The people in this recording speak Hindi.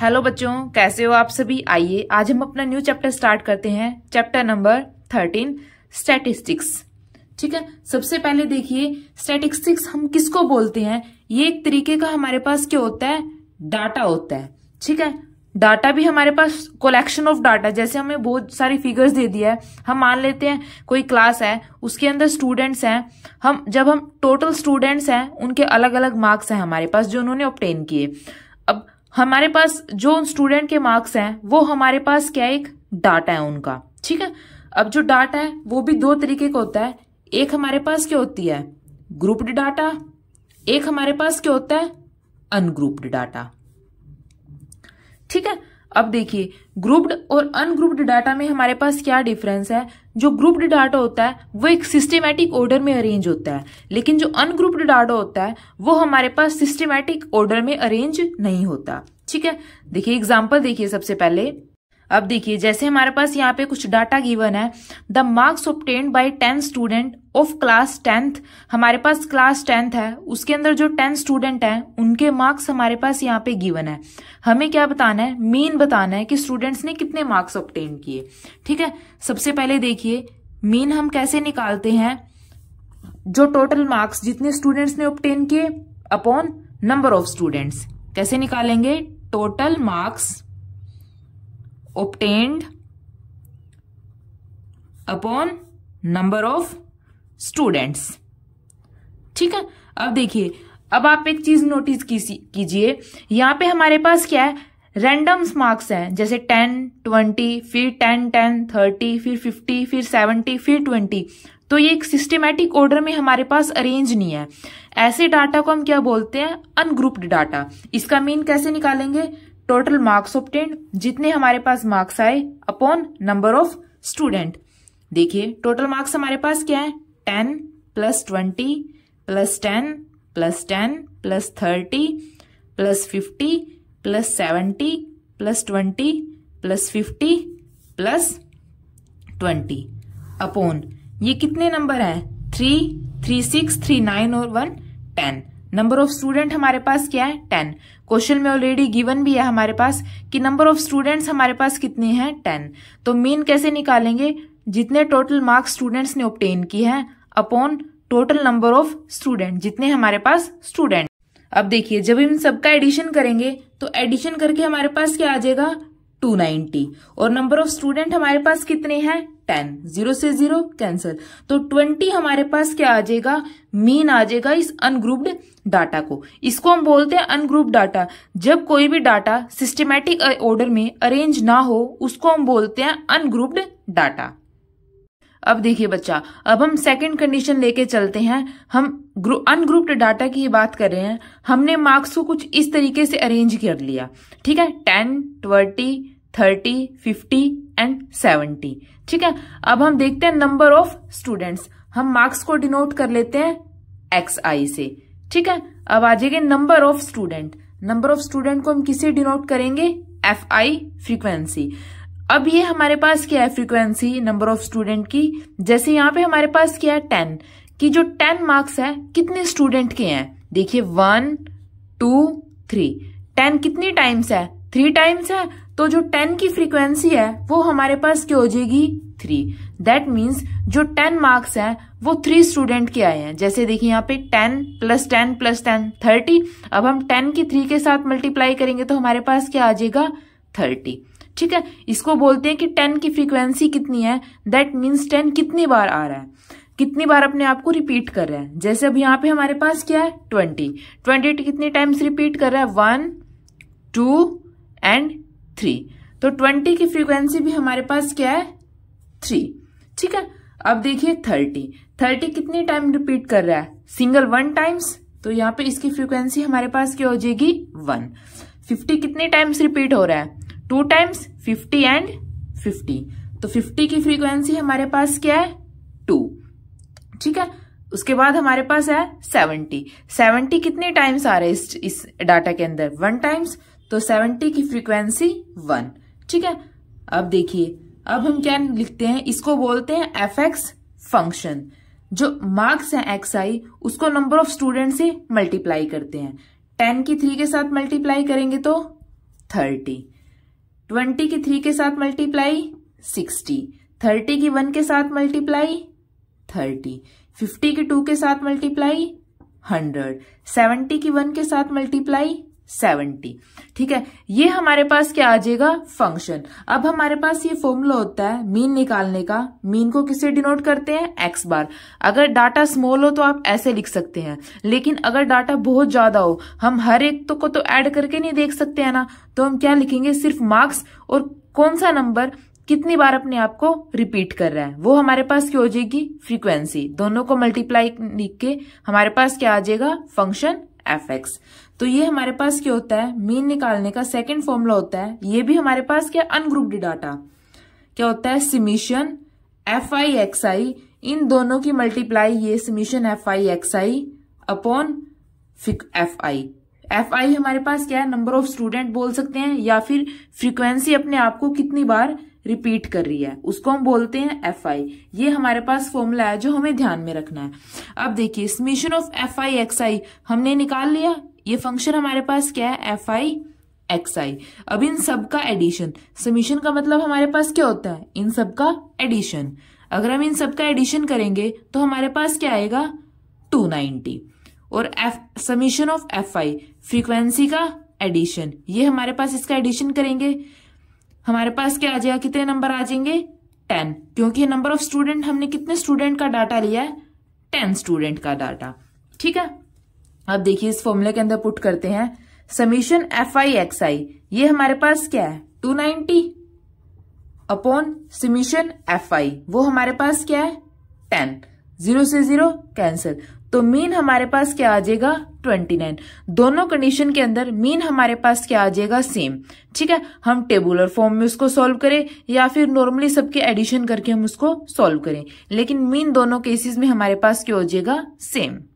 हेलो बच्चों कैसे हो आप सभी आइए आज हम अपना न्यू चैप्टर स्टार्ट करते हैं चैप्टर नंबर थर्टीन स्टैटिस्टिक्स ठीक है सबसे पहले देखिए स्टैटिस्टिक्स हम किसको बोलते हैं ये एक तरीके का हमारे पास क्या होता है डाटा होता है ठीक है डाटा भी हमारे पास कलेक्शन ऑफ डाटा जैसे हमें बहुत सारी फिगर्स दे दिया है हम मान लेते हैं कोई क्लास है उसके अंदर स्टूडेंट्स हैं हम जब हम टोटल स्टूडेंट्स हैं उनके अलग अलग मार्क्स हैं हमारे पास जो उन्होंने ऑप्टेन किए अब हमारे पास जो उन स्टूडेंट के मार्क्स हैं वो हमारे पास क्या एक डाटा है उनका ठीक है अब जो डाटा है वो भी दो तरीके का होता है एक हमारे पास क्या होती है ग्रुप्ड डाटा एक हमारे पास क्या होता है अनग्रुप्ड डाटा ठीक है अब देखिए ग्रुप्ड और अनग्रुप्ड डाटा में हमारे पास क्या डिफरेंस है जो ग्रुप्ड डाटा होता है वो एक सिस्टेमेटिक ऑर्डर में अरेंज होता है लेकिन जो अनग्रुप्ड डाटा होता है वो हमारे पास सिस्टमेटिक ऑर्डर में अरेंज नहीं होता ठीक है देखिए एग्जाम्पल देखिए सबसे पहले अब देखिए जैसे हमारे पास यहाँ पे कुछ डाटा गिवन है the marks obtained by ten student of class tenth हमारे पास क्लास टेंथ है उसके अंदर जो टेन स्टूडेंट हैं उनके मार्क्स हमारे पास यहाँ पे गिवन है हमें क्या बताना है मीन बताना है कि स्टूडेंट्स ने कितने मार्क्स ऑप्टेन किए ठीक है सबसे पहले देखिए मीन हम कैसे निकालते हैं जो टोटल मार्क्स जितने स्टूडेंट्स ने ऑप्टेन किए अपॉन नंबर ऑफ स्टूडेंट्स कैसे निकालेंगे total marks obtained upon number of students ठीक है अब देखिए अब आप एक चीज नोटिस कीजिए यहां पे हमारे पास क्या है रैंडम मार्क्स हैं जैसे टेन ट्वेंटी फिर टेन टेन थर्टी फिर फिफ्टी फिर सेवेंटी फिर ट्वेंटी तो ये एक सिस्टमेटिक ऑर्डर में हमारे पास अरेंज नहीं है ऐसे डाटा को हम क्या बोलते हैं अनग्रुप्ड डाटा इसका मीन कैसे निकालेंगे टोटल मार्क्स ऑप्टेंड जितने हमारे पास मार्क्स आए अपॉन नंबर ऑफ स्टूडेंट देखिए टोटल मार्क्स हमारे पास क्या है ten plus twenty plus ten plus ten plus thirty plus fifty plus seventy plus twenty plus fifty plus twenty upon ये कितने नंबर हैं three three six three nine और one ten number of student हमारे पास क्या है टेन क्वेश्चन में ऑलरेडी गिवन भी है हमारे पास कि नंबर ऑफ स्टूडेंट्स हमारे पास कितने हैं टेन तो मीन कैसे निकालेंगे जितने टोटल मार्क्स स्टूडेंट्स ने ऑप्टेन की है upon total number of student जितने हमारे पास स्टूडेंट अब देखिए जब हम सबका एडिशन करेंगे तो एडिशन करके हमारे पास क्या आ जाएगा 290 और नंबर ऑफ स्टूडेंट हमारे पास कितने हैं 10 जीरो से जीरो कैंसिल तो 20 हमारे पास क्या आ जाएगा मीन आ जाएगा इस अनग्रुप्ड डाटा को इसको हम बोलते हैं अनग्रुप डाटा जब कोई भी डाटा सिस्टमेटिक ऑर्डर में अरेंज ना हो उसको हम बोलते हैं अनग्रुप्ड डाटा अब देखिए बच्चा अब हम सेकंड कंडीशन लेके चलते हैं हम अनग्रुप्ड डाटा की बात कर रहे हैं हमने मार्क्स को कुछ इस तरीके से अरेंज कर लिया ठीक है ten twenty thirty fifty and seventy ठीक है अब हम देखते हैं नंबर ऑफ स्टूडेंट्स हम मार्क्स को डिनोट कर लेते हैं एक्स आई से ठीक है अब आ जाएंगे number of student number of student को हम किसे डिनोट करेंगे एफ आई फ्रीक्वेंसी अब ये हमारे पास क्या है फ्रीक्वेंसी नंबर ऑफ स्टूडेंट की जैसे यहां पे हमारे पास क्या है टेन की जो टेन मार्क्स है कितने स्टूडेंट के हैं देखिए वन टू थ्री टेन कितनी टाइम्स है थ्री टाइम्स है तो जो टेन की फ्रीक्वेंसी है वो हमारे पास क्या हो जाएगी थ्री दैट मीन्स जो टेन मार्क्स हैं वो थ्री स्टूडेंट के आए हैं जैसे देखिए यहाँ पे ten plus ten plus ten thirty अब हम टेन की थ्री के साथ मल्टीप्लाई करेंगे तो हमारे पास क्या आ जाएगा थर्टी ठीक है इसको बोलते हैं कि टेन की फ्रीक्वेंसी कितनी है दैट मीन्स टेन कितनी बार आ रहा है कितनी बार अपने आप को रिपीट कर रहा है जैसे अब यहाँ पे हमारे पास क्या है ट्वेंटी ट्वेंटी कितने टाइम्स रिपीट कर रहा है वन टू एंड थ्री तो ट्वेंटी की फ्रीक्वेंसी भी हमारे पास क्या है थ्री ठीक है अब देखिए थर्टी थर्टी कितने टाइम रिपीट कर रहा है सिंगल वन टाइम्स तो यहाँ पे इसकी फ्रीक्वेंसी हमारे पास क्या हो जाएगी वन फिफ्टी कितने टाइम्स रिपीट हो रहा है two times fifty and fifty तो फिफ्टी की फ्रीक्वेंसी हमारे पास क्या है टू ठीक है उसके बाद हमारे पास है सेवेंटी सेवेंटी कितने टाइम्स आ रहे हैं इस, इस डाटा के अंदर वन टाइम्स तो सेवेंटी की फ्रीक्वेंसी वन ठीक है अब देखिए अब हम क्या लिखते हैं इसको बोलते हैं एफ एक्स फंक्शन जो मार्क्स है एक्स आई उसको नंबर ऑफ स्टूडेंट से मल्टीप्लाई करते हैं टेन की थ्री के साथ मल्टीप्लाई करेंगे तो थर्टी ट्वेंटी की थ्री के साथ मल्टीप्लाई सिक्सटी थर्टी की वन के साथ मल्टीप्लाई थर्टी फिफ्टी की टू के साथ मल्टीप्लाई हंड्रेड सेवेंटी की वन के साथ मल्टीप्लाई सेवेंटी ठीक है ये हमारे पास क्या आ जाएगा फंक्शन अब हमारे पास ये फॉर्मूला होता है मीन निकालने का मीन को किसे डिनोट करते हैं एक्स बार अगर डाटा स्मॉल हो तो आप ऐसे लिख सकते हैं लेकिन अगर डाटा बहुत ज्यादा हो हम हर एक तो को तो ऐड करके नहीं देख सकते हैं ना तो हम क्या लिखेंगे सिर्फ मार्क्स और कौन सा नंबर कितनी बार अपने आप को रिपीट कर रहा है वो हमारे पास क्या हो जाएगी फ्रीक्वेंसी दोनों को मल्टीप्लाई लिख के हमारे पास क्या आ जाएगा फंक्शन एफ एक्स तो ये हमारे पास क्या होता है मीन निकालने का सेकेंड फॉर्मूला होता है ये भी हमारे पास क्या अनग्रुप्ड डाटा क्या होता है सिमिशन एफ आई एक्स आई इन दोनों की मल्टीप्लाई ये summation F I X I upon F I F I हमारे पास क्या है नंबर ऑफ स्टूडेंट बोल सकते हैं या फिर फ्रीक्वेंसी अपने आप को कितनी बार रिपीट कर रही है उसको हम बोलते हैं एफ आई ये हमारे पास फॉर्मूला है जो हमें ध्यान में रखना है अब देखिए summation of F I X I हमने निकाल लिया ये फंक्शन हमारे पास क्या है एफ आई एक्स आई अब इन सब का एडिशन समीशन का मतलब हमारे पास क्या होता है इन सब का एडिशन अगर हम इन सब का एडिशन करेंगे तो हमारे पास क्या आएगा टू नाइन्टी और F summation of F I frequency का एडिशन ये हमारे पास इसका एडिशन करेंगे हमारे पास क्या आ जाएगा कितने नंबर आ जाएंगे टेन क्योंकि नंबर ऑफ स्टूडेंट हमने कितने स्टूडेंट का डाटा लिया है टेन स्टूडेंट का डाटा ठीक है अब देखिए इस फॉर्मूले के अंदर पुट करते हैं summation F I X I ये हमारे पास क्या है two ninety upon summation F I वो हमारे पास क्या है टेन जीरो से जीरो कैंसिल तो मीन हमारे पास क्या आ जाएगा ट्वेंटी नाइन दोनों कंडीशन के अंदर मीन हमारे पास क्या आ जाएगा सेम ठीक है हम टेबुलर फॉर्म में उसको सॉल्व करें या फिर नॉर्मली सबके एडिशन करके हम उसको सॉल्व करें लेकिन मीन दोनों केसेस में हमारे पास क्या हो जाएगा सेम